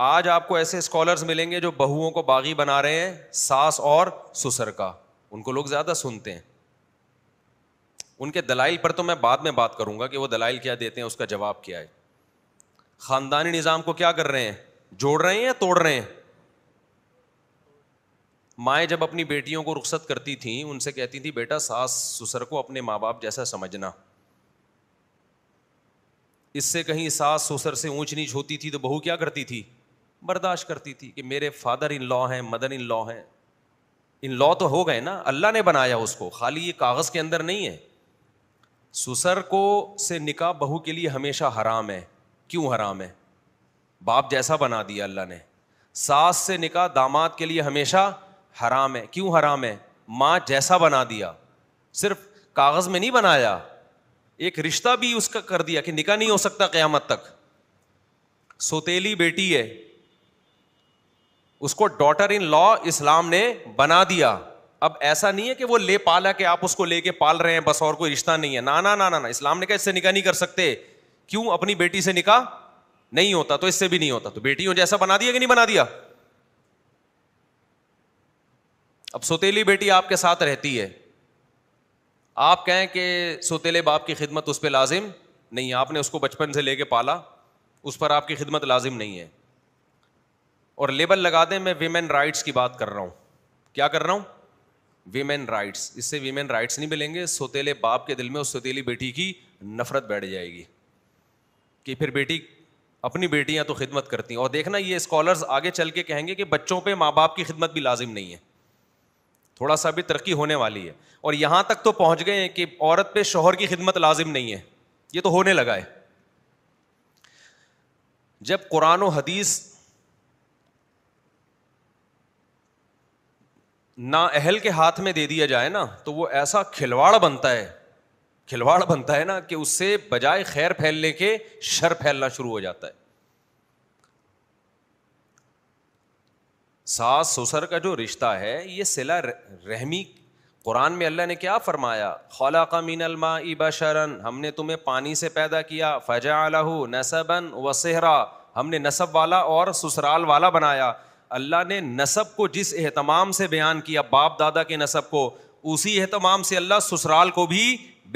आज आपको ऐसे स्कॉलर्स मिलेंगे जो बहुओं को बागी बना रहे हैं सास और सुसर का उनको लोग ज़्यादा सुनते हैं उनके दलाइल पर तो मैं बाद में बात करूंगा कि वो दलाइल क्या देते हैं उसका जवाब क्या है ख़ानदानी निज़ाम को क्या कर रहे हैं जोड़ रहे हैं या तोड़ रहे हैं माए जब अपनी बेटियों को रुख्सत करती थी उनसे कहती थी बेटा सास सुसर को अपने माँ बाप जैसा समझना इससे कहीं सास सुसर से ऊंच नीच होती थी तो बहू क्या करती थी बर्दाश्त करती थी कि मेरे फादर इन लॉ हैं मदर इन लॉ हैं इन लॉ तो हो गए ना अल्लाह ने बनाया उसको खाली ये कागज़ के अंदर नहीं है सुसर को से निकाह बहू के लिए हमेशा हराम है क्यों हराम है बाप जैसा बना दिया अल्लाह ने सास से निका दामाद के लिए हमेशा हराम है क्यों हराम है माँ जैसा बना दिया सिर्फ कागज़ में नहीं बनाया एक रिश्ता भी उसका कर दिया कि निका नहीं हो सकता क्यामत तक सोतेली बेटी है उसको डॉटर इन लॉ इस्लाम ने बना दिया अब ऐसा नहीं है कि वो ले पाला कि आप उसको लेके पाल रहे हैं बस और कोई रिश्ता नहीं है ना ना ना ना ना इस्लाम ने कहा इससे निकाह नहीं कर सकते क्यों अपनी बेटी से निकाह नहीं होता तो इससे भी नहीं होता तो बेटियों जैसा बना दिया कि नहीं बना दिया अब सोतेली बेटी आपके साथ रहती है आप कहें कि सोतेले बाप की खिदमत उस पर लाजिम नहीं आपने उसको बचपन से लेके पाला उस पर आपकी खिदमत लाजिम नहीं है और लेबल लगा दें मैं वीमेन राइट्स की बात कर रहा हूं क्या कर रहा हूं वीमेन राइट्स इससे वीमेन राइट्स नहीं मिलेंगे सोतेले बाप के दिल में उस सोतेली बेटी की नफरत बैठ जाएगी कि फिर बेटी अपनी बेटियां तो खिदमत करती हैं और देखना ये स्कॉलर्स आगे चल के कहेंगे कि बच्चों पे माँ बाप की खिदमत भी लाजिम नहीं है थोड़ा सा भी तरक्की होने वाली है और यहां तक तो पहुंच गए हैं कि औरत पे शोहर की खिदमत लाजिम नहीं है ये तो होने लगा है जब कुरान हदीस ना अहल के हाथ में दे दिया जाए ना तो वो ऐसा खिलवाड़ बनता है खिलवाड़ बनता है ना कि उससे बजाय खैर फैलने के शर फैलना शुरू हो जाता है सास ससुर का जो रिश्ता है ये सिला रहमी कुरान में अल्लाह ने क्या फरमाया खौला का मीनलमा बशरन हमने तुम्हें पानी से पैदा किया फजा अलहू नसबन वसहरा हमने नसब वाला और ससुराल वाला बनाया अल्लाह ने नसब को जिस एहतमाम से बयान किया बाप दादा के नसब को उसी एहतमाम से अल्लाह ससुराल को भी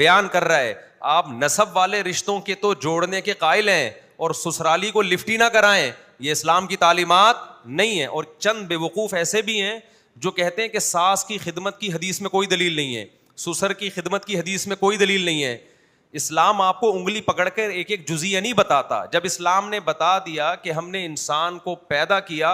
बयान कर रहा है आप नसब वाले रिश्तों के तो जोड़ने के कायल हैं और ससुराली को लिफ्टी ना कराएं ये इस्लाम की तालीमत नहीं है और चंद बेवकूफ़ ऐसे भी हैं जो कहते हैं कि सास की खिदमत की हदीस में कोई दलील नहीं है सुसर की खिदमत की हदीस में कोई दलील नहीं है इस्लाम आपको उंगली पकड़कर एक एक जुजिया नहीं बताता जब इस्लाम ने बता दिया कि हमने इंसान को पैदा किया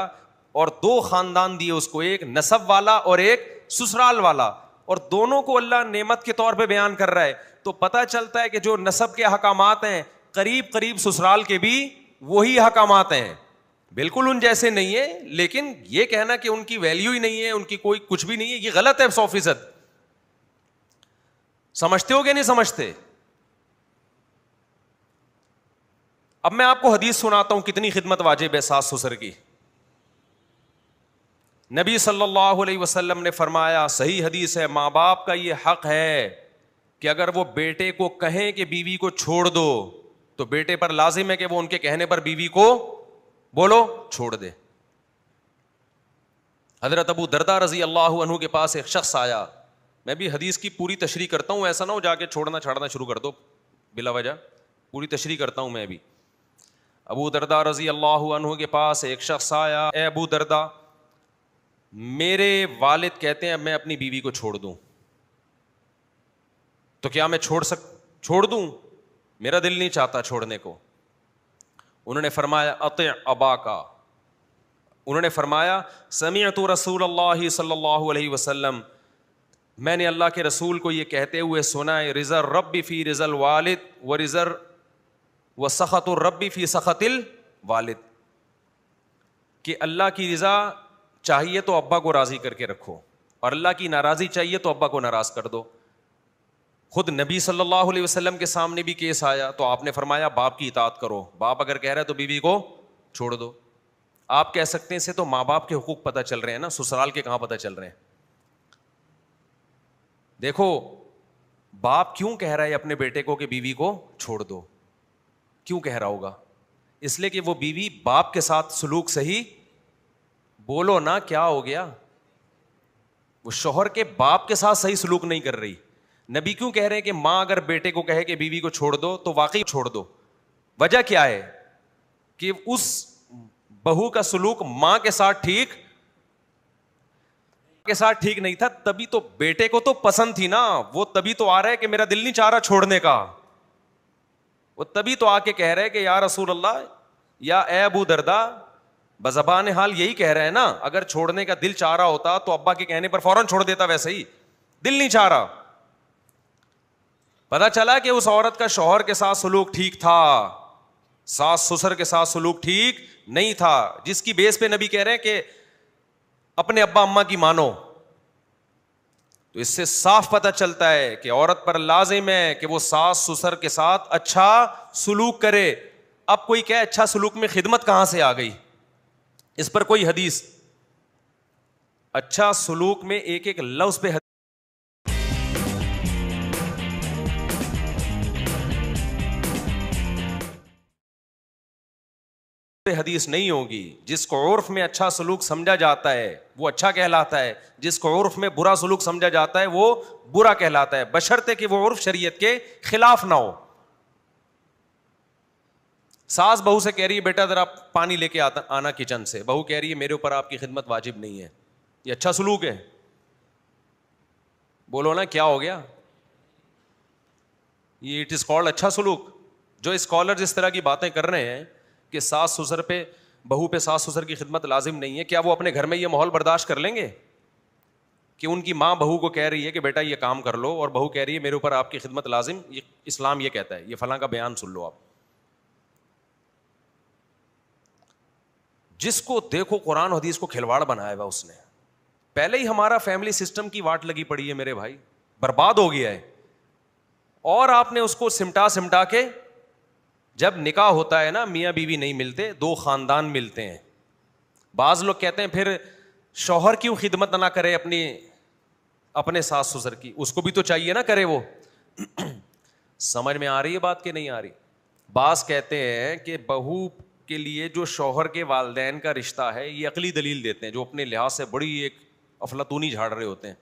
और दो ख़ानदान दिए उसको एक नसब वाला और एक ससुराल वाला और दोनों को अल्लाह नेमत के तौर पे बयान कर रहा है तो पता चलता है कि जो नसब के अहकाम हैं करीब करीब ससुराल के भी वही अहकाम हैं बिल्कुल उन जैसे नहीं है लेकिन ये कहना कि उनकी वैल्यू ही नहीं है उनकी कोई कुछ भी नहीं है ये गलत है सौ फीसद समझते हो क्या नहीं समझते अब मैं आपको हदीस सुनाता हूं कितनी खिदमत वाजिब है सास ससुर की नबी सल्लल्लाहु अलैहि वसल्लम ने फरमाया सही हदीस है माँ बाप का ये हक है कि अगर वो बेटे को कहें कि बीवी को छोड़ दो तो बेटे पर लाजिम है कि वो उनके कहने पर बीवी को बोलो छोड़ दे हजरत अबू दरदा रजी अल्लाह अनहू के पास एक शख्स आया मैं भी हदीस की पूरी तशरी करता हूँ ऐसा ना हो जाके छोड़ना छाड़ना शुरू कर दो बिला वजह पूरी तशरी करता हूँ मैं भी अबू दरदा रजी अल्लाह अनहू के पास एक शख्स आया ए अबू दरदा मेरे वालिद कहते हैं मैं अपनी बीवी को छोड़ दूं तो क्या मैं छोड़ सक छोड़ दूं मेरा दिल नहीं चाहता छोड़ने को उन्होंने फरमाया अत अबा का उन्होंने फरमाया समी तो रसूल अल्लाह सल्लल्लाहु अलैहि वसल्लम मैंने अल्लाह के रसूल को यह कहते हुए सुना है रिज़र रब्बी फ़ी रिज़ल वालिद व रिज़र व सख़त रब्बी फ़ी सख़तिल वालिद कि अल्लाह की रज़ा चाहिए तो अब्बा को राज़ी करके रखो और अल्लाह की नाराज़ी चाहिए तो अब्बा को नाराज़ कर दो खुद नबी सल्लल्लाहु अलैहि वसल्लम के सामने भी केस आया तो आपने फरमाया बाप की इतात करो बाप अगर कह रहा है तो बीवी को छोड़ दो आप कह सकते हैं से तो माँ बाप के हुकूक पता चल रहे हैं ना ससुराल के कहाँ पता चल रहे हैं देखो बाप क्यों कह रहा है अपने बेटे को कि बीवी को छोड़ दो क्यों कह रहा होगा इसलिए कि वो बीवी बाप के साथ सलूक सही बोलो ना क्या हो गया वो शोहर के बाप के साथ सही सलूक नहीं कर रही नबी क्यों कह रहे हैं कि मां अगर बेटे को कहे कि बीवी को छोड़ दो तो वाकई छोड़ दो वजह क्या है कि उस बहू का सलूक मां के साथ ठीक के साथ ठीक नहीं था तभी तो बेटे को तो पसंद थी ना वो तभी तो आ रहा है कि मेरा दिल नहीं चाह रहा छोड़ने का वो तभी तो आके कह रहे है कि या रसूल अल्लाह या ए अबू दरदा बजबान हाल यही कह रहे हैं ना अगर छोड़ने का दिल चाह रहा होता तो अब्बा के कहने पर फौरन छोड़ देता वैसे ही दिल नहीं चाह रहा पता चला कि उस औरत का शोहर के साथ सलूक ठीक था सास ससुर के साथ सलूक ठीक नहीं था जिसकी बेस पे नबी कह रहे हैं कि अपने अब्बा अम्मा की मानो तो इससे साफ पता चलता है कि औरत पर लाजिम है कि वो सास ससुर के साथ अच्छा सलूक करे अब कोई क्या अच्छा सलूक में खिदमत कहां से आ गई इस पर कोई हदीस अच्छा सुलूक में एक एक लफ्ज पे हदीस नहीं होगी जिसको उर्फ में अच्छा सलूक समझा जाता है वो अच्छा कहलाता है जिसको उर्फ में बुरा सलूक समझा जाता है वो बुरा कहलाता है बशर्ते कि वो उर्फ शरीयत के खिलाफ ना हो सास बहू से कह रही है बेटा जरा पानी लेके आता आना किचन से बहू कह रही है मेरे ऊपर आपकी खिदमत वाजिब नहीं है ये अच्छा सलूक है बोलो ना क्या हो गया ये इट इज कॉल्ड अच्छा सलूक जो स्कॉलर इस तरह की बातें कर रहे हैं कि सास ससुर पे बहू पे सास ससुर की खिदमत लाजिम नहीं है क्या वो अपने घर में ये माहौल बर्दाश्त कर लेंगे कि उनकी माँ बहू को कह रही है कि बेटा ये काम कर लो और बहू कह रही है मेरे ऊपर आपकी खिदमत लाजिम इस्लाम ये कहता है ये फलां का बयान सुन लो आप जिसको देखो कुरान हदीस को खिलवाड़ बनाया हुआ उसने पहले ही हमारा फैमिली सिस्टम की वाट लगी पड़ी है मेरे भाई बर्बाद हो गया है और आपने उसको सिमटा सिमटा के जब निकाह होता है ना मियाँ बीवी नहीं मिलते दो खानदान मिलते हैं बाज लोग कहते हैं फिर शौहर क्यों खिदमत ना करे अपनी अपने सास ससुर की उसको भी तो चाहिए ना करे वो समझ में आ रही है बात कि नहीं आ रही बास कहते हैं कि बहू के लिए जो शोहर के वालदेन का रिश्ता है ये अकली दलील देते हैं जो अपने लिहाज से बड़ी एक अफलातूनी झाड़ रहे होते हैं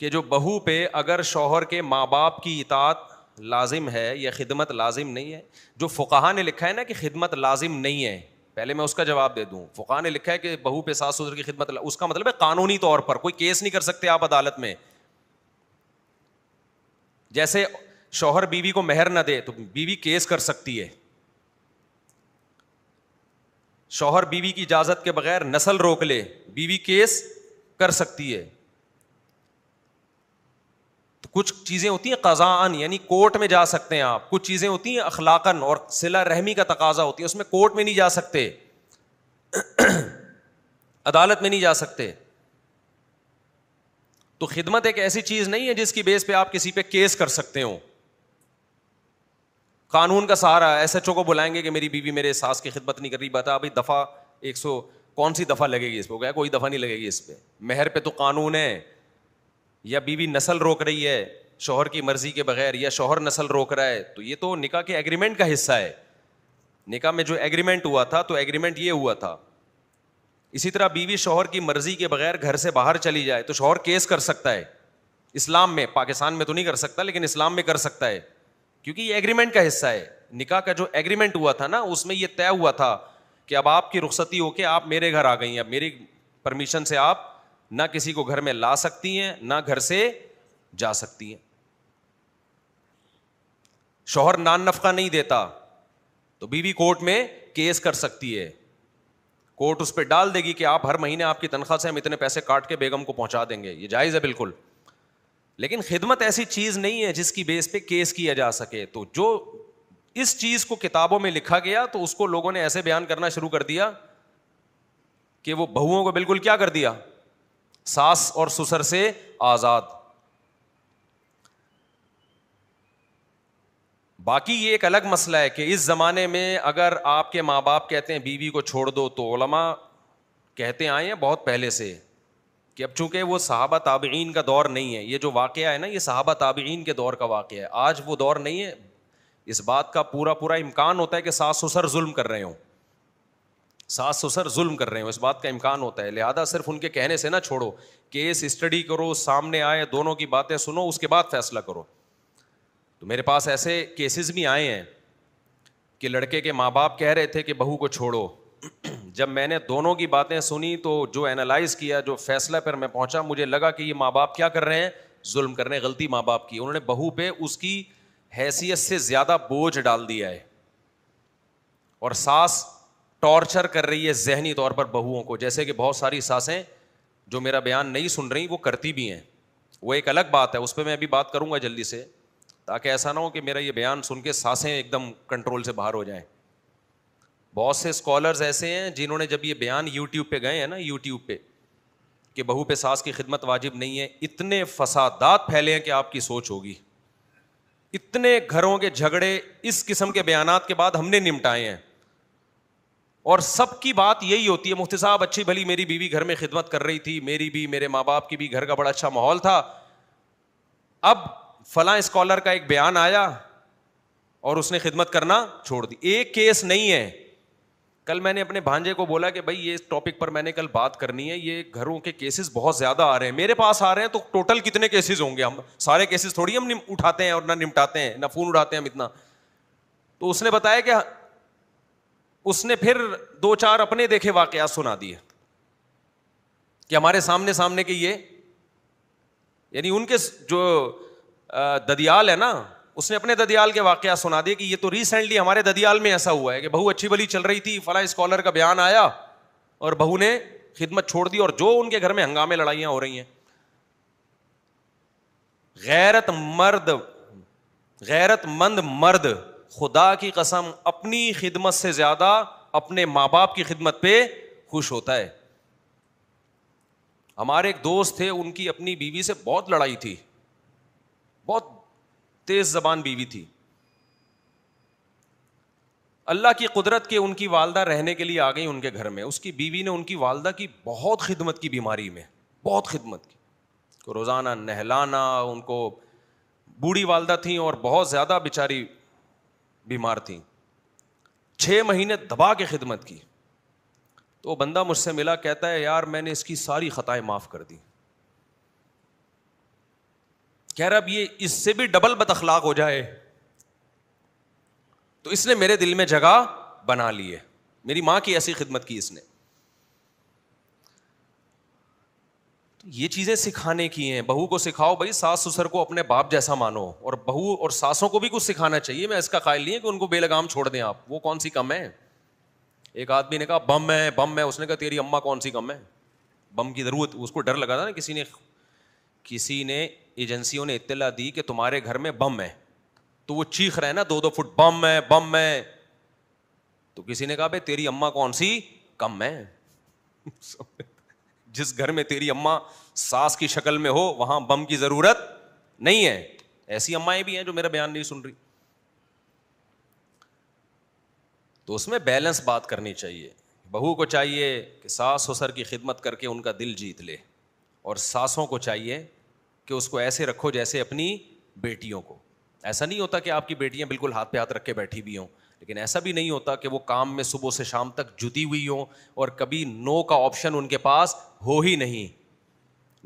कि जो बहू पे अगर शोहर के माँ बाप की इतात लाजिम है या खिदमत लाजिम नहीं है जो फ़ुकाहा ने लिखा है ना कि खिदमत लाजिम नहीं है पहले मैं उसका जवाब दे दूं फ़ुका ने लिखा है कि बहू पे सास ससुर की खिदमत उसका मतलब है कानूनी तौर पर कोई केस नहीं कर सकते आप अदालत में जैसे शोहर बीवी को मेहर ना दे तो बीवी केस कर सकती है शौहर बीवी की इजाजत के बगैर नस्ल रोक ले बीवी केस कर सकती है तो कुछ चीजें होती हैं कजान यानी कोर्ट में जा सकते हैं आप कुछ चीजें होती हैं अखलाकन और सिला रहमी का तकाजा होती है उसमें कोर्ट में नहीं जा सकते अदालत में नहीं जा सकते तो खिदमत एक ऐसी चीज नहीं है जिसकी बेस पे आप किसी पे केस कर सकते हो कानून का सहारा एस एच ओ को बुलाएंगे कि मेरी बीवी मेरे सास की खिदमत नहीं कर रही बता अभी दफ़ा एक सौ कौन सी दफ़ा लगेगी इस पर क्या कोई दफ़ा नहीं लगेगी इस पर मेहर पे तो कानून है या बीवी नस्ल रोक रही है शोहर की मर्जी के बगैर या शोहर नस्ल रोक रहा है तो ये तो निका के एग्रीमेंट का हिस्सा है निका में जो एग्रीमेंट हुआ था तो एग्रीमेंट ये हुआ था इसी तरह बीवी शोहर की मर्जी के बगैर घर से बाहर चली जाए तो शोहर केस कर सकता है इस्लाम में पाकिस्तान में तो नहीं कर सकता लेकिन इस्लाम में कर सकता है क्योंकि ये एग्रीमेंट का हिस्सा है निका का जो एग्रीमेंट हुआ था ना उसमें यह तय हुआ था कि अब आपकी रुखसती होकर आप मेरे घर आ गई अब मेरी परमिशन से आप ना किसी को घर में ला सकती हैं ना घर से जा सकती हैं शोहर नान नफका नहीं देता तो बीवी कोर्ट में केस कर सकती है कोर्ट उस पर डाल देगी कि आप हर महीने आपकी तनख्वाह से हम इतने पैसे काट के बेगम को पहुंचा देंगे ये जायज़ है बिल्कुल लेकिन खिदमत ऐसी चीज़ नहीं है जिसकी बेस पे केस किया जा सके तो जो इस चीज़ को किताबों में लिखा गया तो उसको लोगों ने ऐसे बयान करना शुरू कर दिया कि वो बहुओं को बिल्कुल क्या कर दिया सास और सुसर से आज़ाद बाकी ये एक अलग मसला है कि इस ज़माने में अगर आपके माँ बाप कहते हैं बीवी को छोड़ दो तो ओलमा कहते आए हैं बहुत पहले से कि अब चूंकि वो साहबा ताबीन का दौर नहीं है ये जो वाक़ है ना ये साहबा ताबीन के दौर का वाक़ है आज वो दौर नहीं है इस बात का पूरा पूरा इम्कान होता है कि सास ससुर जुल्म कर रहे हो सास ससुर जुल्म कर रहे हो इस बात का इम्कान होता है लिहाजा सिर्फ उनके कहने से ना छोड़ो केस स्टडी करो सामने आए दोनों की बातें सुनो उसके बाद फैसला करो तो मेरे पास ऐसे केसेस भी आए हैं कि लड़के के माँ बाप कह रहे थे कि बहू को छोड़ो जब मैंने दोनों की बातें सुनी तो जो एनालाइज किया जो फैसला पर मैं पहुंचा मुझे लगा कि ये माँ बाप क्या कर रहे हैं जुल्म कर रहे हैं गलती माँ बाप की उन्होंने बहू पे उसकी हैसियत से ज़्यादा बोझ डाल दिया है और सास टॉर्चर कर रही है जहनी तौर पर बहुओं को जैसे कि बहुत सारी सासें जो मेरा बयान नहीं सुन रही वो करती भी हैं वो एक अलग बात है उस पर मैं अभी बात करूँगा जल्दी से ताकि ऐसा ना हो कि मेरा ये बयान सुन के सासें एकदम कंट्रोल से बाहर हो जाएं बहुत से स्कॉलर्स ऐसे हैं जिन्होंने जब ये बयान यूट्यूब पे गए हैं ना यूट्यूब पे कि बहू पे सास की खिदमत वाजिब नहीं है इतने फसादात फैले हैं कि आपकी सोच होगी इतने घरों के झगड़े इस किस्म के बयान के बाद हमने निमटाए हैं और सबकी बात यही होती है मुफ्ती साहब अच्छी भली मेरी बीवी घर में खिदमत कर रही थी मेरी भी मेरे माँ बाप की भी घर का बड़ा अच्छा माहौल था अब फला स्कॉलर का एक बयान आया और उसने खिदमत करना छोड़ दी एक केस नहीं है कल मैंने अपने भांजे को बोला कि भाई ये इस टॉपिक पर मैंने कल बात करनी है ये घरों के केसेस बहुत ज़्यादा आ रहे हैं मेरे पास आ रहे हैं तो टोटल कितने केसेस होंगे हम सारे केसेस थोड़ी हम उठाते हैं और ना निपटाते हैं ना फ़ोन उठाते हैं हम इतना तो उसने बताया कि उसने फिर दो चार अपने देखे वाकयात सुना दिए कि हमारे सामने सामने के ये यानी उनके जो ददियाल है ना उसने अपने ददियाल के वाक़ सुना दिए कि ये तो रिसेंटली हमारे ददियाल में ऐसा हुआ है कि बहू अच्छी भली चल रही थी फला स्कॉलर का बयान आया और बहू ने खिदमत छोड़ दी और जो उनके घर में हंगामे लड़ाइयाँ हो रही हैं गैरत मर्द गैरतमंद मर्द खुदा की कसम अपनी खिदमत से ज़्यादा अपने माँ बाप की खिदमत पे खुश होता है हमारे एक दोस्त थे उनकी अपनी बीवी से बहुत लड़ाई थी तेज जबान बीवी थी अल्लाह की कुदरत के उनकी वालदा रहने के लिए आ गई उनके घर में उसकी बीवी ने उनकी वालदा की बहुत खिदमत की बीमारी में बहुत खिदमत की को रोज़ाना नहलाना उनको बूढ़ी वालदा थी और बहुत ज़्यादा बेचारी बीमार थी छः महीने दबा के खिदमत की तो बंदा मुझसे मिला कहता है यार मैंने इसकी सारी ख़ताएँ माफ़ कर दी कह रहा अब ये इससे भी डबल बदखलाक हो जाए तो इसने मेरे दिल में जगह बना ली है मेरी मां की ऐसी खिदमत की इसने तो ये चीजें सिखाने की हैं बहू को सिखाओ भाई सास ससुर को अपने बाप जैसा मानो और बहू और सासों को भी कुछ सिखाना चाहिए मैं इसका कायल नहीं है कि उनको बेलगाम छोड़ दें आप वो कौन सी कम है एक आदमी ने कहा बम है बम है उसने कहा तेरी अम्मा कौन सी कम है बम की जरूरत उसको डर लगा था ना किसी ने किसी ने एजेंसियों ने इतला दी कि तुम्हारे घर में बम है तो वो चीख रहे हैं ना दो दो फुट बम है बम है तो किसी ने कहा भाई तेरी अम्मा कौन सी कम है जिस घर में तेरी अम्मा सास की शक्ल में हो वहां बम की जरूरत नहीं है ऐसी अम्माएं भी हैं जो मेरा बयान नहीं सुन रही तो उसमें बैलेंस बात करनी चाहिए बहू को चाहिए कि सास सर की खिदमत करके उनका दिल जीत ले और सासों को चाहिए कि उसको ऐसे रखो जैसे अपनी बेटियों को ऐसा नहीं होता कि आपकी बेटियां बिल्कुल हाथ पे हाथ रख के बैठी हुई हों लेकिन ऐसा भी नहीं होता कि वो काम में सुबह से शाम तक जुदी हुई हों और कभी नो का ऑप्शन उनके पास हो ही नहीं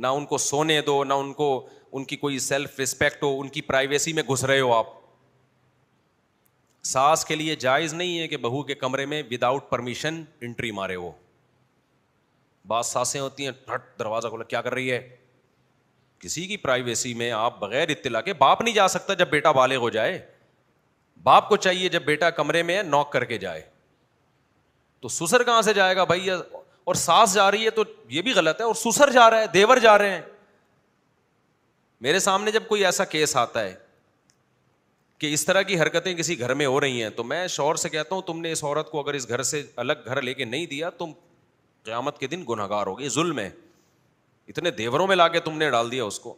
ना उनको सोने दो ना उनको उनकी कोई सेल्फ रिस्पेक्ट हो उनकी प्राइवेसी में घुस रहे हो आप सास के लिए जायज़ नहीं है कि बहू के कमरे में विदाउट परमिशन एंट्री मारे वो बात सासें होती हैं ठट दरवाज़ा खोला क्या कर रही है किसी की प्राइवेसी में आप बगैर इत्तला के बाप नहीं जा सकता जब बेटा बालिग हो जाए बाप को चाहिए जब बेटा कमरे में है नॉक करके जाए तो सुसर कहां से जाएगा भाई और सास जा रही है तो ये भी गलत है और सुसर जा रहा है देवर जा रहे हैं मेरे सामने जब कोई ऐसा केस आता है कि इस तरह की हरकतें किसी घर में हो रही हैं तो मैं शौर से कहता हूं तुमने इस औरत को अगर इस घर से अलग घर लेके नहीं दिया तुम क्यामत के दिन गुनाहगार होगी जुल्म है इतने देवरों में लाके तुमने डाल दिया उसको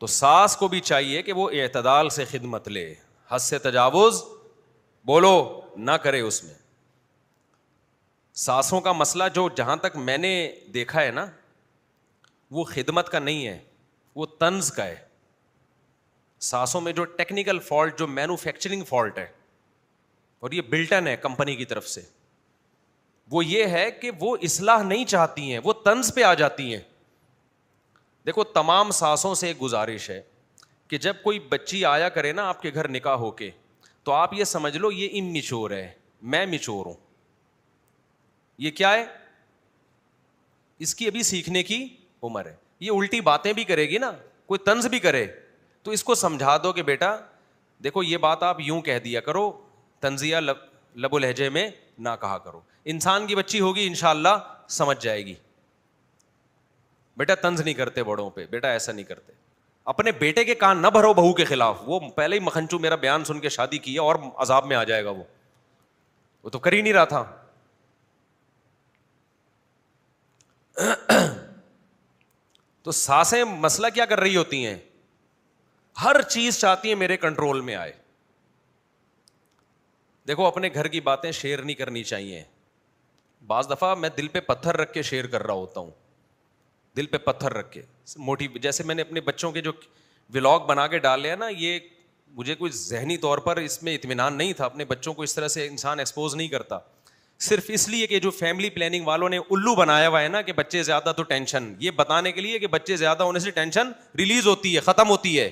तो सास को भी चाहिए कि वो एतदाल से खिदमत ले हद से तजावुज बोलो ना करे उसमें सासों का मसला जो जहां तक मैंने देखा है ना वो खिदमत का नहीं है वो तंज का है सासों में जो टेक्निकल फॉल्ट जो मैन्युफैक्चरिंग फॉल्ट है और ये बिल्टन है कंपनी की तरफ से वो ये है कि वो इसलाह नहीं चाहती हैं वो तंज पे आ जाती हैं देखो तमाम सासों से एक गुजारिश है कि जब कोई बच्ची आया करे ना आपके घर निकाह होके तो आप ये समझ लो ये इमेच्योर है मैं मिचोर हूं ये क्या है इसकी अभी सीखने की उम्र है ये उल्टी बातें भी करेगी ना कोई तंज भी करे तो इसको समझा दो कि बेटा देखो ये बात आप यूं कह दिया करो तंजिया लब लबो लहजे में ना कहा करो इंसान की बच्ची होगी इंशाला समझ जाएगी बेटा तंज नहीं करते बड़ों पे बेटा ऐसा नहीं करते अपने बेटे के कान ना भरो बहू के खिलाफ वो पहले ही मखनचू मेरा बयान सुन के शादी की है और अजाब में आ जाएगा वो वो तो कर ही नहीं रहा था तो सासें मसला क्या कर रही होती हैं हर चीज चाहती है मेरे कंट्रोल में आए देखो अपने घर की बातें शेयर नहीं करनी चाहिए बाज़ दफ़ा मैं दिल पे पत्थर रख के शेयर कर रहा होता हूँ दिल पे पत्थर रख के मोटी जैसे मैंने अपने बच्चों के जो व्लॉग बना के डाले हैं ना ये मुझे कोई जहनी तौर पर इसमें इतमान नहीं था अपने बच्चों को इस तरह से इंसान एक्सपोज नहीं करता सिर्फ इसलिए कि जो फैमिली प्लानिंग वालों ने उल्लू बनाया हुआ है ना कि बच्चे ज़्यादा तो टेंशन ये बताने के लिए कि बच्चे ज़्यादा होने से टेंशन रिलीज होती है ख़त्म होती है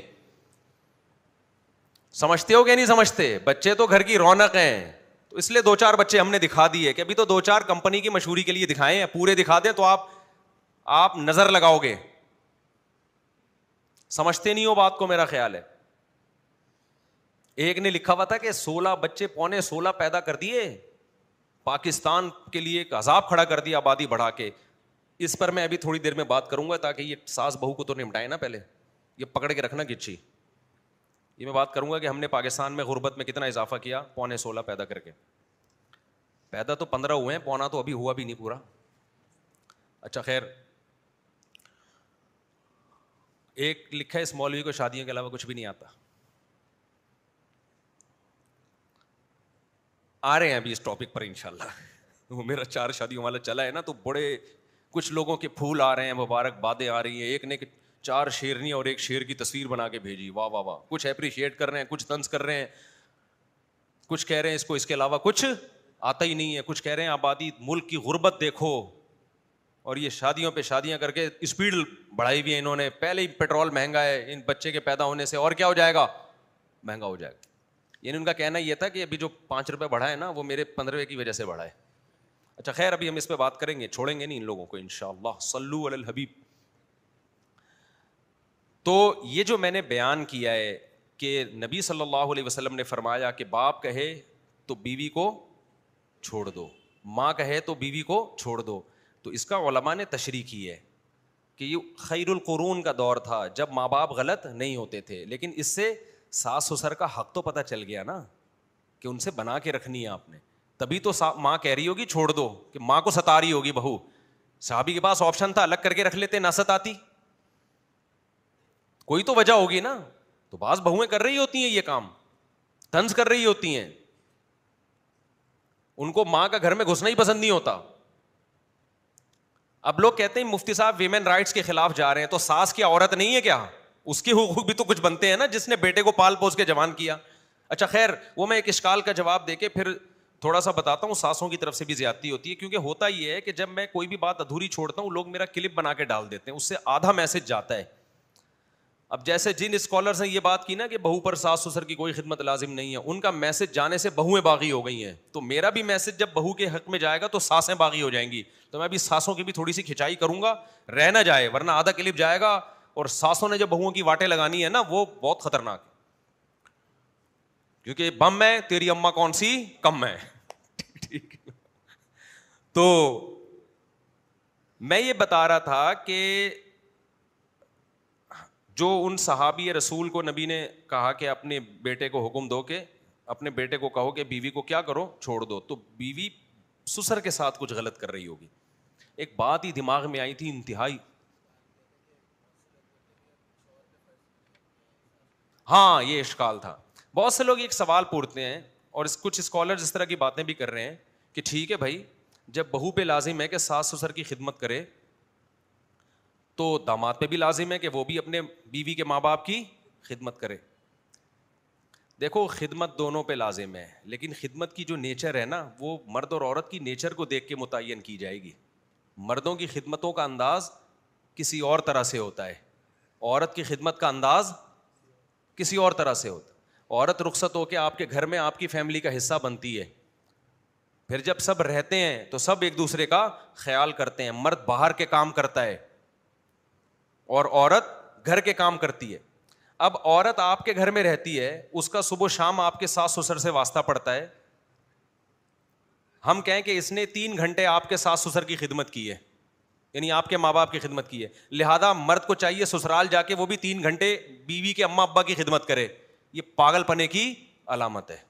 समझते हो क्या नहीं समझते बच्चे तो घर की रौनक हैं तो इसलिए दो चार बच्चे हमने दिखा दिए कि अभी तो दो चार कंपनी की मशहूरी के लिए दिखाए हैं पूरे दिखा दें तो आप आप नजर लगाओगे समझते नहीं हो बात को मेरा ख्याल है एक ने लिखा हुआ था कि सोलह बच्चे पौने सोलह पैदा कर दिए पाकिस्तान के लिए एक अजाब खड़ा कर दिया आबादी बढ़ा के इस पर मैं अभी थोड़ी देर में बात करूंगा ताकि ये सास बहू को तो निपटाए ना पहले ये पकड़ के रखना गिची ये मैं बात करूंगा कि हमने पाकिस्तान में गुर्बत में कितना इजाफा किया पौने सोलह पैदा करके पैदा तो पंद्रह हुए हैं पौना तो अभी हुआ भी नहीं पूरा अच्छा खैर एक लिखा है इस मौलवी को शादियों के अलावा कुछ भी नहीं आता आ रहे हैं अभी इस टॉपिक पर इनशाला वो मेरा चार शादियों वाला चला है ना तो बड़े कुछ लोगों के फूल आ रहे हैं मुबारकबादें आ रही हैं एक ने एक चार शेरनी और एक शेर की तस्वीर बना के भेजी वाह वाह वाह कुछ अप्रिशिएट कर रहे हैं कुछ तंस कर रहे हैं कुछ कह रहे हैं इसको इसके अलावा कुछ आता ही नहीं है कुछ कह रहे हैं आबादी मुल्क की गुर्बत देखो और ये शादियों पे शादियां करके स्पीड बढ़ाई भी है इन्होंने पहले ही पेट्रोल महंगा है इन बच्चे के पैदा होने से और क्या हो जाएगा महंगा हो जाएगा यानी उनका कहना यह था कि अभी जो पाँच रुपये बढ़ा है ना वो मेरे पंद्रहवें की वजह से बढ़ा है अच्छा खैर अभी हम इस पर बात करेंगे छोड़ेंगे नहीं इन लोगों को इन सलू अल हबीब तो ये जो मैंने बयान किया है कि नबी सल्लल्लाहु अलैहि वसल्लम ने फरमाया कि बाप कहे तो बीवी को छोड़ दो माँ कहे तो बीवी को छोड़ दो तो इसका ओलमा ने तशरी की है कि ये खैरकरून का दौर था जब माँ बाप गलत नहीं होते थे लेकिन इससे सास ससुर का हक तो पता चल गया ना कि उनसे बना के रखनी है आपने तभी तो माँ कह रही होगी छोड़ दो कि माँ को सता रही होगी बहू साहबी के पास ऑप्शन था अलग करके रख लेते ना सताती कोई तो वजह होगी ना तो बास बहुएं कर रही होती हैं ये काम तंज कर रही होती हैं उनको मां का घर में घुसना ही पसंद नहीं होता अब लोग कहते हैं मुफ्ती साहब वीमेन राइट्स के खिलाफ जा रहे हैं तो सास की औरत नहीं है क्या उसके हुकूक भी तो कुछ बनते हैं ना जिसने बेटे को पाल पोस के जवान किया अच्छा खैर वो मैं एक इश्काल का जवाब देके फिर थोड़ा सा बताता हूं सासों की तरफ से भी ज्यादा होती है क्योंकि होता ये है कि जब मैं कोई भी बात अधूरी छोड़ता हूं लोग मेरा क्लिप बना के डाल देते हैं उससे आधा मैसेज जाता है अब जैसे जिन स्कॉलर्स ने ये बात की ना कि बहू पर सास ससुर की कोई खिदमत लाजिम नहीं है उनका मैसेज जाने से बहुएं बागी हो गई हैं तो मेरा भी मैसेज जब बहू के हक में जाएगा तो सासें बागी हो जाएंगी तो मैं अभी सासों की भी थोड़ी सी खिंचाई करूंगा रह ना जाए वरना आधा क्लिप जाएगा और सासों ने जब बहुओं की वाटें लगानी है ना वो बहुत खतरनाक है क्योंकि बम है तेरी अम्मा कौन सी कम है ठीक तो मैं ये बता रहा था कि जो उन सहाबी रसूल को नबी ने कहा कि अपने बेटे को हुक्म दो के अपने बेटे को कहो कि बीवी को क्या करो छोड़ दो तो बीवी सुसर के साथ कुछ गलत कर रही होगी एक बात ही दिमाग में आई थी इंतहाई हाँ ये इश्काल था बहुत से लोग एक सवाल पूछते हैं और इस कुछ स्कॉलर इस तरह की बातें भी कर रहे हैं कि ठीक है भाई जब बहू पे लाजिम है कि सास ससुर की खिदमत करे तो दामाद पे भी लाजिम है कि वो भी अपने बीवी के माँ बाप की खिदमत करे देखो खिदमत दोनों पे लाजिम है लेकिन खिदमत की जो नेचर है ना वो मर्द और औरत की नेचर को देख के मुतन की जाएगी मर्दों की खिदमतों का अंदाज़ किसी और तरह से होता है औरत की खिदमत का अंदाज़ किसी और तरह से होता है औरत रुखसत होकर आपके घर में आपकी फैमिली का हिस्सा बनती है फिर जब सब रहते हैं तो सब एक दूसरे का ख्याल करते हैं मर्द बाहर के काम करता है और औरत घर के काम करती है अब औरत आपके घर में रहती है उसका सुबह शाम आपके सास ससुर से वास्ता पड़ता है हम कहें कि इसने तीन घंटे आपके सास ससुर की खिदमत की है यानी आपके माँ बाप की खिदमत की है लिहाजा मर्द को चाहिए ससुराल जाके वो भी तीन घंटे बीवी के अम्मा अब्बा की खिदमत करे ये पने की अलामत है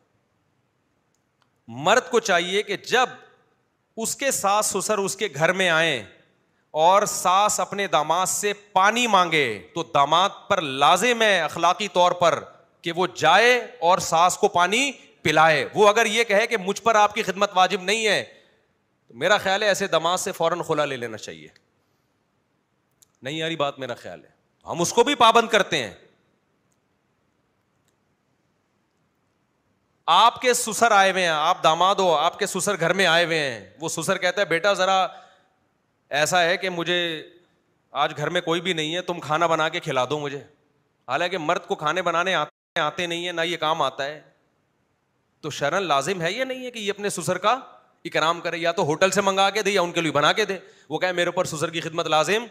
मर्द को चाहिए कि जब उसके सास ससुर उसके घर में आए और सास अपने दामाद से पानी मांगे तो दामाद पर लाजिम है अखलाकी तौर पर कि वो जाए और सास को पानी पिलाए वो अगर ये कहे कि मुझ पर आपकी खिदमत वाजिब नहीं है तो मेरा ख्याल है ऐसे दामाद से फ़ौरन खुला ले लेना चाहिए नहीं यारी बात मेरा ख्याल है तो हम उसको भी पाबंद करते हैं आपके सुसर आए हुए हैं आप दामाद हो आपके सुसर घर में आए हुए हैं वो सुसर कहता है बेटा जरा ऐसा है कि मुझे आज घर में कोई भी नहीं है तुम खाना बना के खिला दो मुझे हालांकि मर्द को खाने बनाने आते आते नहीं है ना ये काम आता है तो शरण लाजिम है या नहीं है कि ये अपने सुसर का इकराम करे या तो होटल से मंगा के दे या उनके लिए बना के दे वो कहे मेरे ऊपर ससुर की खिदमत लाजिम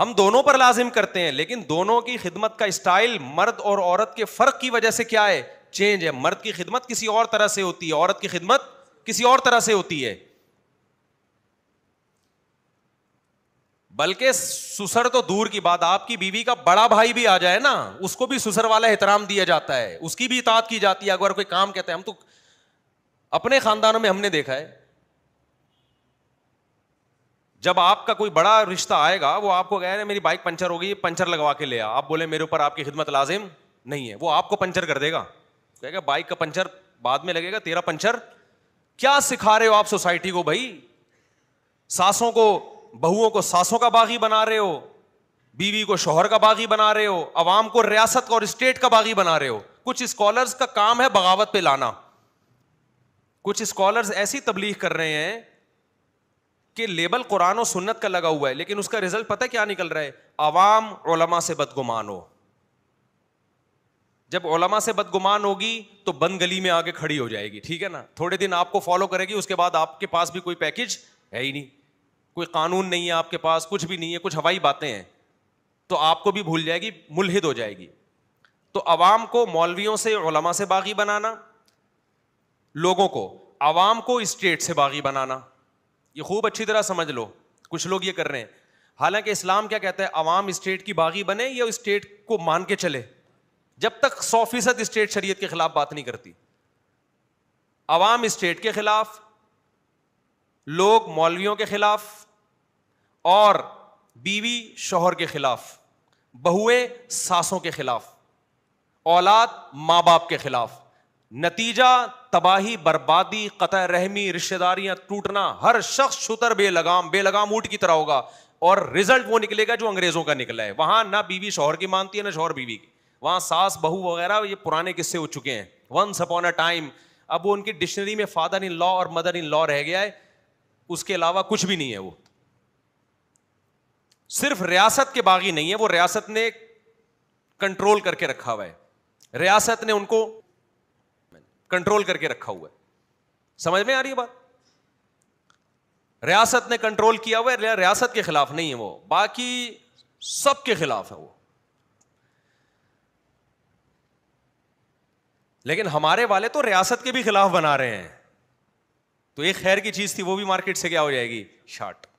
हम दोनों पर लाजिम करते हैं लेकिन दोनों की खिदमत का स्टाइल मर्द और औरत के फर्क की वजह से क्या है चेंज है मर्द की खिदमत किसी और तरह से होती है औरत की खिदमत किसी और तरह से होती है बल्कि सुसर तो दूर की बात आपकी बीवी का बड़ा भाई भी आ जाए ना उसको भी सुसर वाला एहतराम दिया जाता है उसकी भी इतात की जाती है अगर कोई काम कहते हैं हम तो अपने खानदानों में हमने देखा है जब आपका कोई बड़ा रिश्ता आएगा वो आपको कह रहे हैं मेरी बाइक पंचर हो गई पंचर लगवा के ले आ आप बोले मेरे ऊपर आपकी खिदमत लाजिम नहीं है वो आपको पंचर कर देगा कहेगा बाइक का पंचर बाद में लगेगा तेरा पंचर क्या सिखा रहे हो आप सोसाइटी को भाई सासों को बहुओं को सासों का बागी बना रहे हो बीवी को शोहर का बागी बना रहे हो अवाम को रियासत और स्टेट का बागी बना रहे हो कुछ स्कॉलर्स का काम है बगावत पे लाना कुछ स्कॉलर्स ऐसी तबलीग कर रहे हैं कि लेबल कुरान और सुन्नत का लगा हुआ है लेकिन उसका रिजल्ट पता क्या निकल रहा है अवाम ओलमा से बदगुमान हो जब ओलमा से बदगुमान होगी तो बंद गली में आगे खड़ी हो जाएगी ठीक है ना थोड़े दिन आपको फॉलो करेगी उसके बाद आपके पास भी कोई पैकेज है ही नहीं कोई कानून नहीं है आपके पास कुछ भी नहीं है कुछ हवाई बातें हैं तो आपको भी भूल जाएगी मुलहिद हो जाएगी तो आवाम को मौलवियों से ओलमा से बागी बनाना लोगों को अवाम को स्टेट से बागी बनाना ये खूब अच्छी तरह समझ लो कुछ लोग ये कर रहे हैं हालांकि इस्लाम क्या कहता है अवाम स्टेट की बागी बने या स्टेट को मान के चले जब तक सौ फीसद स्टेट शरीय के खिलाफ बात नहीं करती अवाम स्टेट के खिलाफ लोग मौलवियों के खिलाफ और बीवी शोहर के खिलाफ बहुए सासों के खिलाफ औलाद माँ बाप के खिलाफ नतीजा तबाही बर्बादी कतः रहमी रिश्तेदारियां टूटना हर शख्स छुतर बेलगाम बेलगाम ऊट की तरह होगा और रिजल्ट वो निकलेगा जो अंग्रेजों का निकला है वहां ना बीवी शोहर की मानती है ना शोहर बीवी की वहां सास बहू वगैरह ये पुराने किस्से हो चुके हैं वंस अपॉन अ टाइम अब वो उनकी डिक्शनरी में फादर इन लॉ और मदर इन लॉ रह गया है उसके अलावा कुछ भी नहीं है वो सिर्फ रियासत के बागी नहीं है वो रियासत ने कंट्रोल करके रखा हुआ है रियासत ने उनको कंट्रोल करके रखा हुआ है समझ में आ रही है बात रियासत ने कंट्रोल किया हुआ है रियासत के खिलाफ नहीं है वो बाकी सबके खिलाफ है वो लेकिन हमारे वाले तो रियासत के भी खिलाफ बना रहे हैं तो एक खैर की चीज़ थी वो भी मार्केट से क्या हो जाएगी शार्ट